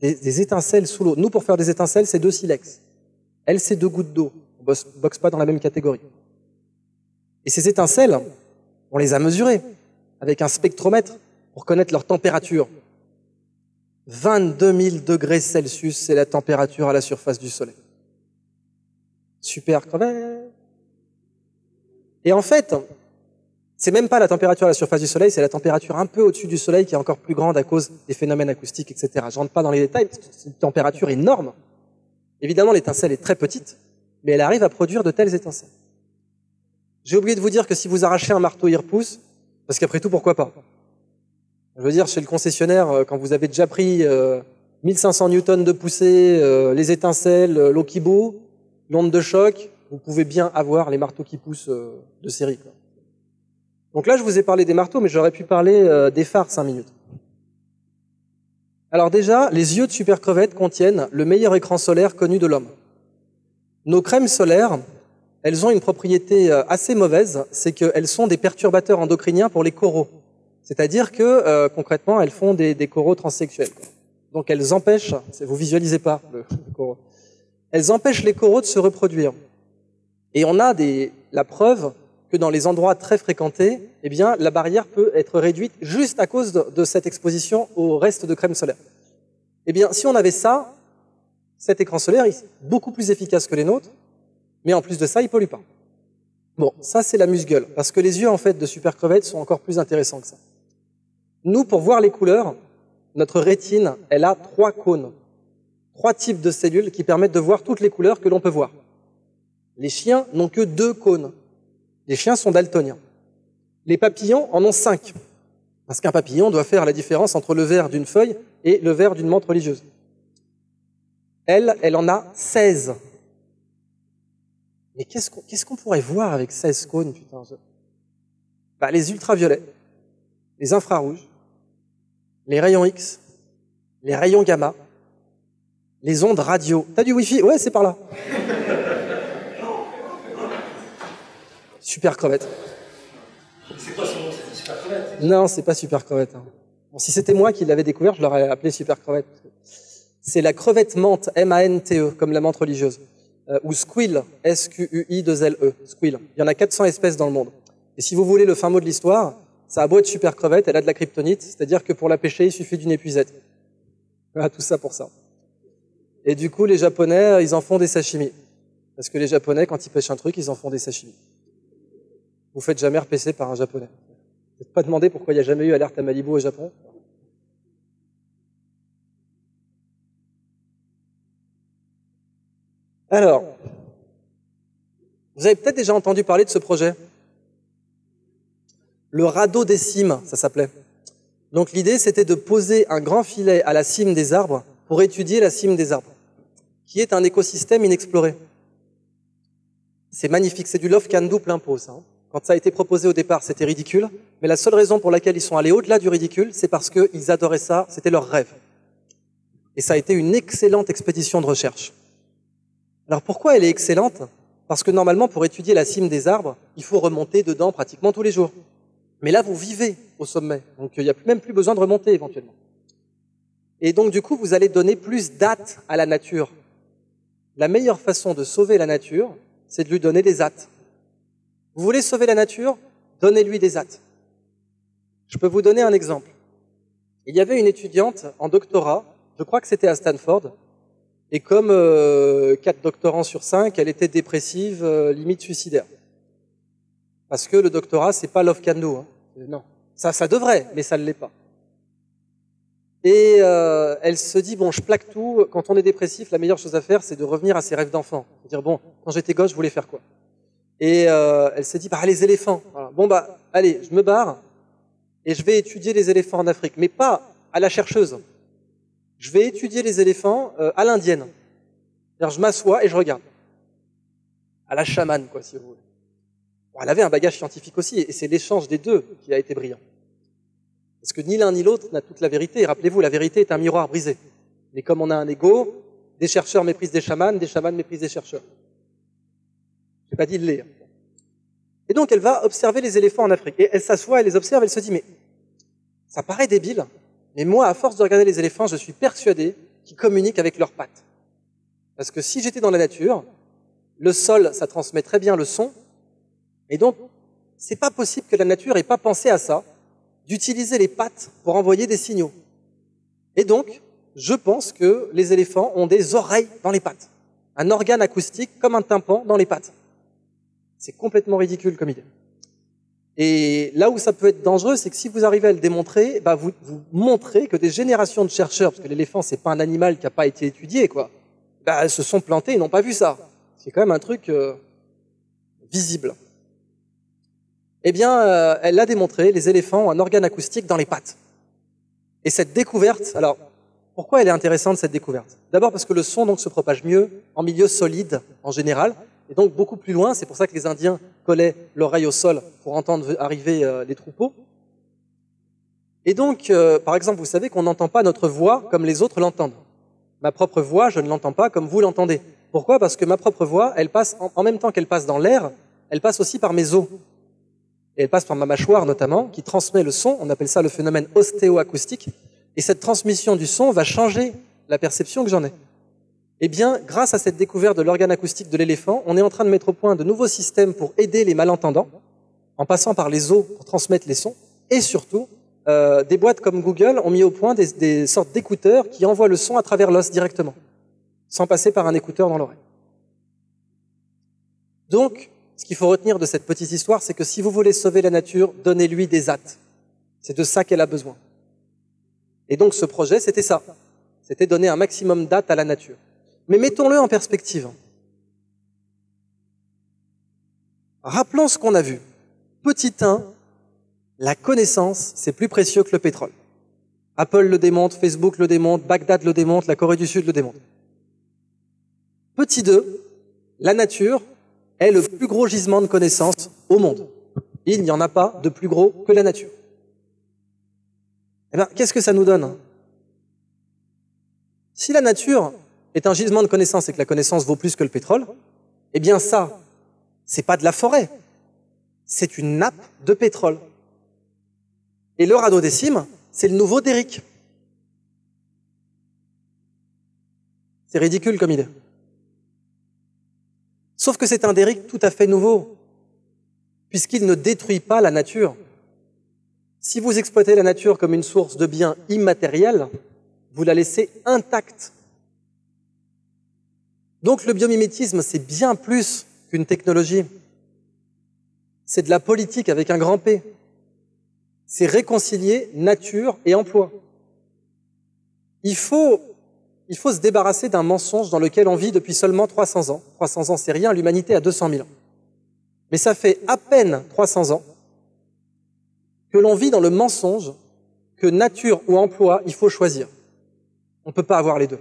A: Des, étincelles sous l'eau. Nous, pour faire des étincelles, c'est deux silex. Elle, c'est deux gouttes d'eau. On ne boxe pas dans la même catégorie. Et ces étincelles, on les a mesurées avec un spectromètre pour connaître leur température. 22 000 degrés Celsius, c'est la température à la surface du Soleil. Super crevettes et en fait, c'est même pas la température à la surface du Soleil, c'est la température un peu au-dessus du Soleil qui est encore plus grande à cause des phénomènes acoustiques, etc. Je rentre pas dans les détails parce que c'est une température énorme. Évidemment, l'étincelle est très petite, mais elle arrive à produire de telles étincelles. J'ai oublié de vous dire que si vous arrachez un marteau, il repousse, parce qu'après tout, pourquoi pas Je veux dire, chez le concessionnaire, euh, quand vous avez déjà pris 1500 euh, newtons de poussée, euh, les étincelles, l'eau qui l'onde de choc, vous pouvez bien avoir les marteaux qui poussent euh, de série. Donc là, je vous ai parlé des marteaux, mais j'aurais pu parler euh, des phares cinq minutes. Alors déjà, les yeux de Super crevettes contiennent le meilleur écran solaire connu de l'homme. Nos crèmes solaires, elles ont une propriété euh, assez mauvaise, c'est qu'elles sont des perturbateurs endocriniens pour les coraux. C'est-à-dire que concrètement, elles font des, coraux transsexuels. Donc elles empêchent, vous visualisez pas le coraux, elles empêchent les coraux de se reproduire. Et on a des, la preuve que dans les endroits très fréquentés, eh bien, la barrière peut être réduite juste à cause de, cette exposition au reste de crème solaire. Eh bien, si on avait ça, cet écran solaire est beaucoup plus efficace que les nôtres, mais en plus de ça, il pollue pas. Bon, ça c'est la musgueule, parce que les yeux en fait de super crevettes sont encore plus intéressants que ça. Nous, pour voir les couleurs, notre rétine, elle a trois cônes, trois types de cellules qui permettent de voir toutes les couleurs que l'on peut voir. Les chiens n'ont que deux cônes. Les chiens sont daltoniens. Les papillons en ont cinq. Parce qu'un papillon doit faire la différence entre le vert d'une feuille et le vert d'une menthe religieuse. Elle, elle en a 16. Mais qu'est-ce qu'on, pourrait voir avec 16 cônes, putain bah, Les ultraviolets, les infrarouges, les rayons X, les rayons gamma, les ondes radio. T'as du Wi-Fi Ouais, c'est par là. Super Crevette. C'est quoi son nom Super Crevette Non, c'est pas Super Crevette. Hein. si c'était moi qui l'avais découvert, je l'aurais appelé Super Crevette. C'est la crevette menthe, M-A-N-T-E, comme la menthe religieuse. Euh, ou squill, S-Q-U-I-2-L-E, squill. Il y en a 400 espèces dans le monde. Et si vous voulez le fin mot de l'histoire, ça a beau être super crevette, elle a de la kryptonite, c'est-à-dire que pour la pêcher, il suffit d'une épuisette. Voilà, tout ça pour ça. Et du coup, les Japonais, euh, ils en font des sashimi. Parce que les Japonais, quand ils pêchent un truc, ils en font des sashimi vous faites jamais RPC par un japonais. Vous n'êtes pas demandé pourquoi il n'y a jamais eu alerte à Malibu au Japon Alors, vous avez peut-être déjà entendu parler de ce projet. Le radeau des cimes, ça s'appelait. Donc l'idée, c'était de poser un grand filet à la cime des arbres pour étudier la cime des arbres, qui est un écosystème inexploré. C'est magnifique, c'est du love can do plein pot, ça. Hein. Quand ça a été proposé au départ, c'était ridicule, mais la seule raison pour laquelle ils sont allés au-delà du ridicule, c'est parce qu'ils adoraient ça, c'était leur rêve. Et ça a été une excellente expédition de recherche. Alors pourquoi elle est excellente Parce que normalement, pour étudier la cime des arbres, il faut remonter dedans pratiquement tous les jours. Mais là, vous vivez au sommet, donc il n'y a même plus besoin de remonter éventuellement. Et donc du coup, vous allez donner plus d'attes à la nature. La meilleure façon de sauver la nature, c'est de lui donner des attes. Vous voulez sauver la nature Donnez-lui des actes. Je peux vous donner un exemple. Il y avait une étudiante en doctorat, je crois que c'était à Stanford, et comme euh, quatre doctorants sur 5, elle était dépressive, euh, limite suicidaire. Parce que le doctorat, c'est pas love can do. Hein. Euh, non, ça, ça devrait, mais ça ne l'est pas. Et elle se dit bon, je plaque tout. Quand on est dépressif, la meilleure chose à faire, c'est de revenir à ses rêves d'enfant. Dire bon, quand j'étais gosse, je voulais faire quoi et euh, elle s'est dit, bah, les éléphants. Bon, bah, allez, je me barre et je vais étudier les éléphants en Afrique, mais pas à la chercheuse. Je vais étudier les éléphants euh, à l'indienne. Alors, je m'assois et je regarde. À la chamane, quoi, si vous voulez. elle avait un bagage scientifique aussi, et c'est l'échange des deux qui a été brillant. Parce que ni l'un ni l'autre n'a toute la vérité. Rappelez-vous, la vérité est un miroir brisé. Mais comme on a un ego, des chercheurs méprisent des chamans, des chamanes méprisent des chercheurs n'ai pas dit de lire. Hein. Et donc elle va observer les éléphants en Afrique. Et elle s'assoit, elle les observe, elle se dit, mais ça paraît débile, mais moi, à force de regarder les éléphants, je suis persuadé qu'ils communiquent avec leurs pattes. Parce que si j'étais dans la nature, le sol, ça transmet très bien le son. Et donc, c'est pas possible que la nature ait pas pensé à ça, d'utiliser les pattes pour envoyer des signaux. Et donc, je pense que les éléphants ont des oreilles dans les pattes. Un organe acoustique comme un tympan dans les pattes. C'est complètement ridicule comme idée. Et là où ça peut être dangereux, c'est que si vous arrivez à le démontrer, bah, vous, vous montrez que des générations de chercheurs, parce que l'éléphant c'est pas un animal qui n'a pas été étudié, quoi, bah, se sont plantés et n'ont pas vu ça. C'est quand même un truc euh, visible. Eh bien, euh, elle l'a démontré, les éléphants ont un organe acoustique dans les pattes. Et cette découverte, alors pourquoi elle est intéressante cette découverte D'abord parce que le son donc se propage mieux en milieu solide en général, et donc beaucoup plus loin. C'est pour ça que les Indiens collaient l'oreille au sol pour entendre arriver euh, les troupeaux. Et donc, euh, par exemple, vous savez qu'on n'entend pas notre voix comme les autres l'entendent. Ma propre voix, je ne l'entends pas comme vous l'entendez. Pourquoi Parce que ma propre voix, elle passe en, même temps qu'elle passe dans l'air, elle passe aussi par mes os. Et elle passe par ma mâchoire notamment, qui transmet le son. On appelle ça le phénomène ostéoacoustique. Et cette transmission du son va changer la perception que j'en ai. Eh bien, grâce à cette découverte de l'organe acoustique de l'éléphant, on est en train de mettre au point de nouveaux systèmes pour aider les malentendants, en passant par les os pour transmettre les sons, et surtout, euh, des boîtes comme Google ont mis au point des, des sortes d'écouteurs qui envoient le son à travers l'os directement, sans passer par un écouteur dans l'oreille. Donc, ce qu'il faut retenir de cette petite histoire, c'est que si vous voulez sauver la nature, donnez-lui des hâtes. C'est de ça qu'elle a besoin. Et donc ce projet, c'était ça. C'était donner un maximum d'hâtes à la nature. Mais mettons-le en perspective. Rappelons ce qu'on a vu. Petit 1, la connaissance, c'est plus précieux que le pétrole. Apple le démonte, Facebook le démonte, Bagdad le démonte, la Corée du Sud le démonte. Petit 2, la nature est le plus gros gisement de connaissances au monde. Il n'y en a pas de plus gros que la nature. Eh bien, qu'est-ce que ça nous donne Si la nature est un gisement de connaissance et que la connaissance vaut plus que le pétrole, eh bien ça, c'est pas de la forêt, c'est une nappe de pétrole. Et le radeau des c'est le nouveau Derrick. C'est ridicule comme idée. Sauf que c'est un Derrick tout à fait nouveau, puisqu'il ne détruit pas la nature. Si vous exploitez la nature comme une source de biens immatériels, vous la laissez intacte donc le biomimétisme, c'est bien plus qu'une technologie. C'est de la politique avec un grand P. C'est réconcilier nature et emploi. Il faut, il faut se débarrasser d'un mensonge dans lequel on vit depuis seulement 300 ans. 300 ans, c'est rien, l'humanité a 200 000 ans. Mais ça fait à peine 300 ans que l'on vit dans le mensonge que nature ou emploi, il faut choisir. On ne peut pas avoir les deux.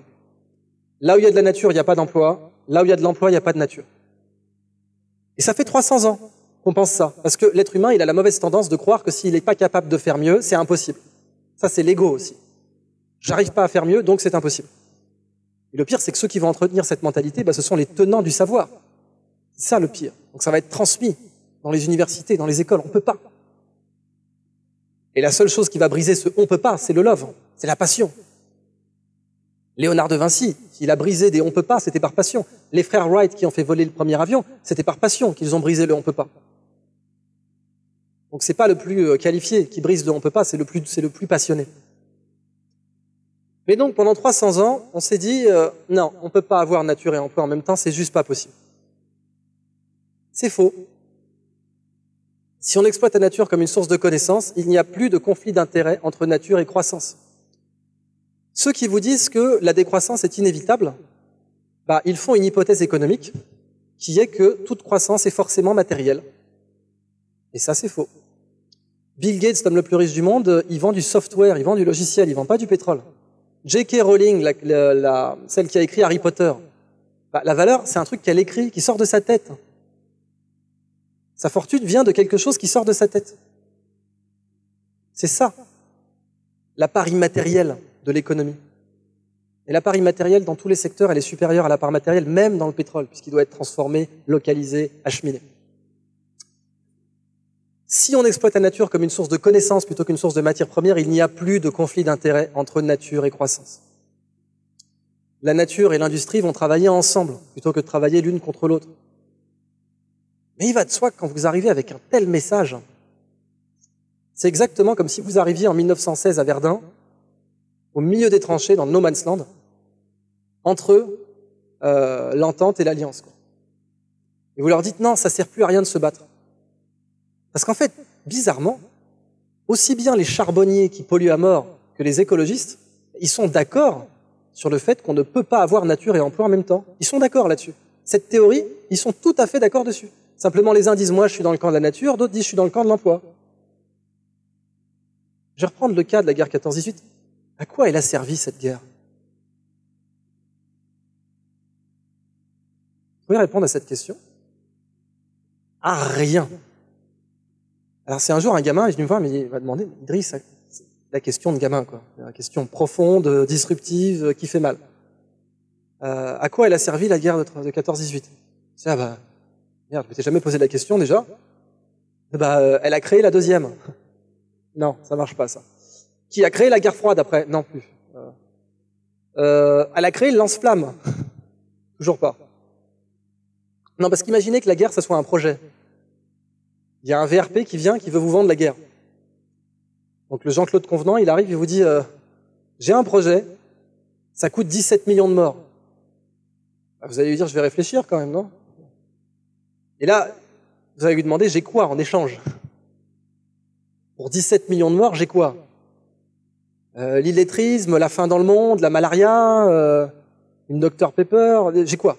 A: Là où il y a de la nature, il n'y a pas d'emploi. Là où il y a de l'emploi, il n'y a pas de nature. Et ça fait 300 ans qu'on pense ça. Parce que l'être humain, il a la mauvaise tendance de croire que s'il n'est pas capable de faire mieux, c'est impossible. Ça, c'est l'ego aussi. J'arrive pas à faire mieux, donc c'est impossible. Et le pire, c'est que ceux qui vont entretenir cette mentalité, bah, ce sont les tenants du savoir. C'est ça le pire. Donc ça va être transmis dans les universités, dans les écoles. On peut pas. Et la seule chose qui va briser ce on peut pas, c'est le love, c'est la passion, Léonard de Vinci, il a brisé des on peut pas, c'était par passion. Les frères Wright qui ont fait voler le premier avion, c'était par passion qu'ils ont brisé le on peut pas. Donc c'est pas le plus euh, qualifié qui brise le on peut pas, c'est le plus, c'est le plus passionné. Mais donc pendant 300 ans, on s'est dit euh, non, on peut pas avoir nature et emploi en même temps, c'est juste pas possible. C'est faux. Si on exploite la nature comme une source de connaissance, il n'y a plus de conflit d'intérêts entre nature et croissance. Ceux qui vous disent que la décroissance est inévitable, bah, ils font une hypothèse économique qui est que toute croissance est forcément matérielle. Et ça, c'est faux. Bill Gates, l'homme le plus riche du monde, euh, il vend du software, il vend du logiciel, il vend pas du pétrole. J.K. Rowling, celle qui a écrit Harry Potter, bah, la valeur, c'est un truc qu'elle écrit, qui sort de sa tête. Sa fortune vient de quelque chose qui sort de sa tête. C'est ça, la part immatérielle de l'économie. Et la part immatérielle dans tous les secteurs, elle est supérieure à la part matérielle, même dans le pétrole, puisqu'il doit être transformé, localisé, acheminé. Si on exploite la nature comme une source de connaissance plutôt qu'une source de matière première, il n'y a plus de conflit d'intérêts entre nature et croissance. La nature et l'industrie vont travailler ensemble plutôt que de travailler l'une contre l'autre. Mais il va de soi que quand vous arrivez avec un tel message, c'est exactement comme si vous arriviez en 1916 à Verdun au milieu des tranchées, dans No Man's Land, entre euh, l'entente et l'alliance. Et vous leur dites non, ça sert plus à rien de se battre. Parce qu'en fait, bizarrement, aussi bien les charbonniers qui polluent à mort que les écologistes, ils sont d'accord sur le fait qu'on ne peut pas avoir nature et emploi en même temps. Ils sont d'accord là-dessus. Cette théorie, ils sont tout à fait d'accord dessus. Simplement, les uns disent moi je suis dans le camp de la nature, d'autres disent je suis dans le camp de l'emploi. Je vais reprendre le cas de la guerre 14-18. À quoi elle a servi cette guerre Vous pouvez répondre à cette question À ah, rien. Alors c'est un jour un gamin il va me voir, mais il m'a demandé, Idriss, la question de gamin, quoi, la question profonde, disruptive, qui fait mal. Euh, à quoi elle a servi la guerre de 14-18 Ça, ah bah merde, je m'étais jamais posé la question déjà. Eh bah euh, elle a créé la deuxième. Non, ça marche pas ça qui a créé la guerre froide après Non plus. Euh, euh elle a créé le lance-flamme. Toujours pas. Non, parce qu'imaginez que la guerre, ça soit un projet. Il y a un VRP qui vient, qui veut vous vendre la guerre. Donc le Jean-Claude Convenant, il arrive, il vous dit, euh, j'ai un projet, ça coûte 17 millions de morts. Bah, vous allez lui dire, je vais réfléchir quand même, non Et là, vous allez lui demander, j'ai quoi en échange Pour 17 millions de morts, j'ai quoi euh, l'illettrisme, la faim dans le monde, la malaria, euh, une docteur Pepper, j'ai quoi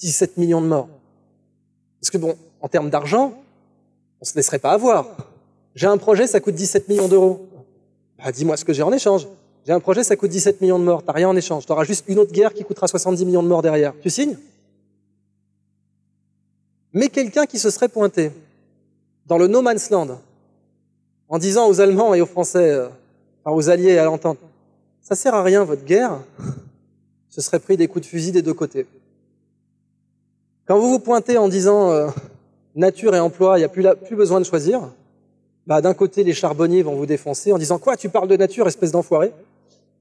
A: 17 millions de morts. Parce que bon, en termes d'argent, on se laisserait pas avoir. J'ai un projet, ça coûte 17 millions d'euros. Bah, dis-moi ce que j'ai en échange. J'ai un projet, ça coûte 17 millions de morts, t'as rien en échange. auras juste une autre guerre qui coûtera 70 millions de morts derrière. Tu signes Mais quelqu'un qui se serait pointé dans le no man's land en disant aux Allemands et aux Français, euh, par vos alliés et à l'entente. Ça sert à rien votre guerre. Ce serait pris des coups de fusil des deux côtés. Quand vous vous pointez en disant euh, nature et emploi, il n'y a plus, plus besoin de choisir, bah, d'un côté les charbonniers vont vous défoncer en disant quoi tu parles de nature espèce d'enfoiré,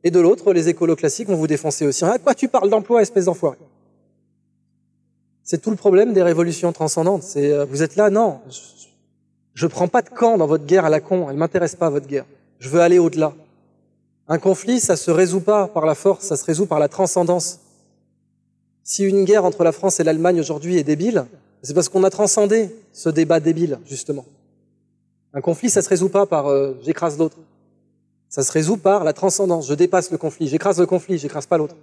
A: et de l'autre les écolos classiques vont vous défoncer aussi. Ah, quoi tu parles d'emploi espèce d'enfoiré. C'est tout le problème des révolutions transcendantes. Euh, vous êtes là, non, je, ne prends pas de camp dans votre guerre à la con. Elle m'intéresse pas votre guerre je veux aller au-delà. Un conflit, ça se résout pas par la force, ça se résout par la transcendance. Si une guerre entre la France et l'Allemagne aujourd'hui est débile, c'est parce qu'on a transcendé ce débat débile, justement. Un conflit, ça se résout pas par euh, j'écrase l'autre. Ça se résout par la transcendance. Je dépasse le conflit, j'écrase le conflit, j'écrase pas l'autre.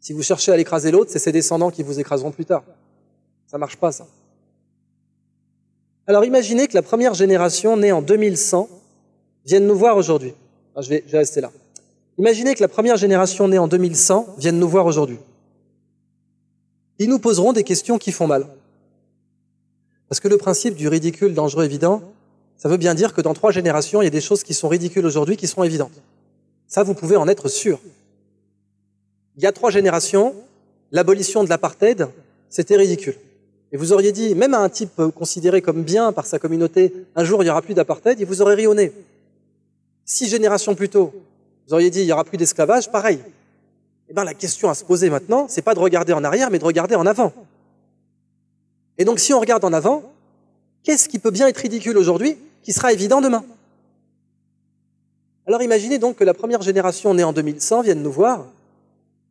A: Si vous cherchez à l'écraser l'autre, c'est ses descendants qui vous écraseront plus tard. Ça marche pas, ça. Alors imaginez que la première génération née en 2100 viennent nous voir aujourd'hui. Ah, je, vais, rester là. Imaginez que la première génération née en 2100 vienne nous voir aujourd'hui. Ils nous poseront des questions qui font mal. Parce que le principe du ridicule, dangereux, évident, ça veut bien dire que dans trois générations, il y a des choses qui sont ridicules aujourd'hui qui sont évidentes. Ça, vous pouvez en être sûr. Il y a trois générations, l'abolition de l'apartheid, c'était ridicule. Et vous auriez dit, même à un type considéré comme bien par sa communauté, un jour il n'y aura plus d'apartheid, il vous aurait rayonné six générations plus tôt, vous auriez dit il n'y aura plus d'esclavage, pareil. Eh bien, la question à se poser maintenant, c'est pas de regarder en arrière, mais de regarder en avant. Et donc, si on regarde en avant, qu'est-ce qui peut bien être ridicule aujourd'hui, qui sera évident demain Alors, imaginez donc que la première génération née en 2100 vienne nous voir.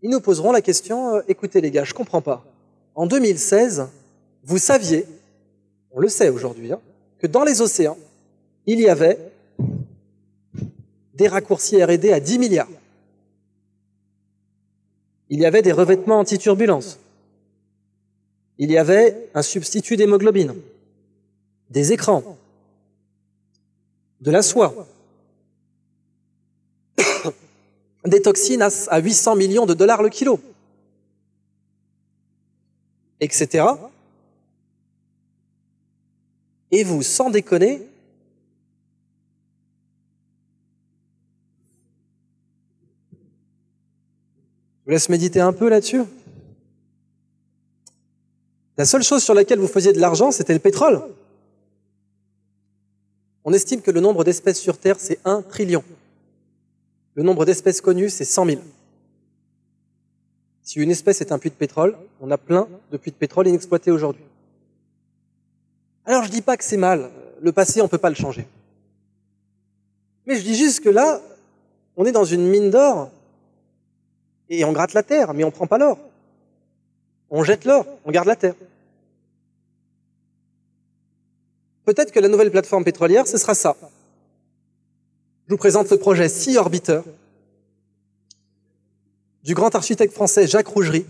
A: Ils nous poseront la question euh, écoutez, les gars, je comprends pas. En 2016, vous saviez, on le sait aujourd'hui, hein, que dans les océans, il y avait des raccourcis R&D à 10 milliards. Il y avait des revêtements anti-turbulence. Il y avait un substitut d'hémoglobine, des écrans, de la soie, des toxines à 800 millions de dollars le kilo, etc. Et vous, sans déconner, vous laisse méditer un peu là-dessus. La seule chose sur laquelle vous faisiez de l'argent, c'était le pétrole. On estime que le nombre d'espèces sur Terre, c'est un trillion. Le nombre d'espèces connues, c'est 100 000. Si une espèce est un puits de pétrole, on a plein de puits de pétrole inexploités aujourd'hui. Alors je dis pas que c'est mal, le passé on ne peut pas le changer. Mais je dis juste que là, on est dans une mine d'or et on gratte la terre, mais on ne prend pas l'or. On jette l'or, on garde la terre. Peut-être que la nouvelle plateforme pétrolière, ce sera ça. Je vous présente le projet Sea Orbiter du grand architecte français Jacques Rougerie.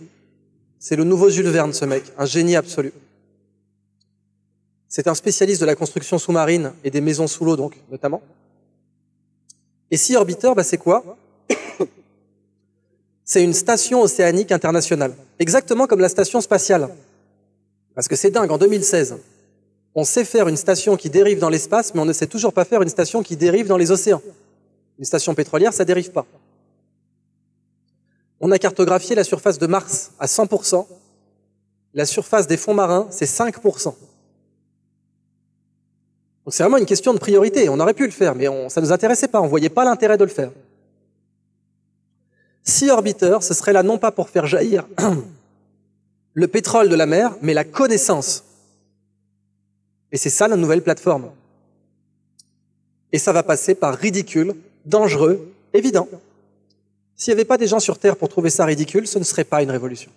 A: C'est le nouveau Jules Verne, ce mec, un génie absolu. C'est un spécialiste de la construction sous-marine et des maisons sous l'eau, donc, notamment. Et Sea Orbiter, bah, c'est quoi c'est une station océanique internationale, exactement comme la station spatiale. Parce que c'est dingue, en 2016, on sait faire une station qui dérive dans l'espace, mais on ne sait toujours pas faire une station qui dérive dans les océans. Une station pétrolière, ça dérive pas. On a cartographié la surface de Mars à 100%. La surface des fonds marins, c'est 5%. Donc c'est vraiment une question de priorité. On aurait pu le faire, mais ça ne nous intéressait pas. On ne voyait pas l'intérêt de le faire. Si Orbiter, ce serait là non pas pour faire jaillir le pétrole de la mer, mais la connaissance. Et c'est ça la nouvelle plateforme. Et ça va passer par ridicule, dangereux, évident. S'il n'y avait pas des gens sur Terre pour trouver ça ridicule, ce ne serait pas une révolution.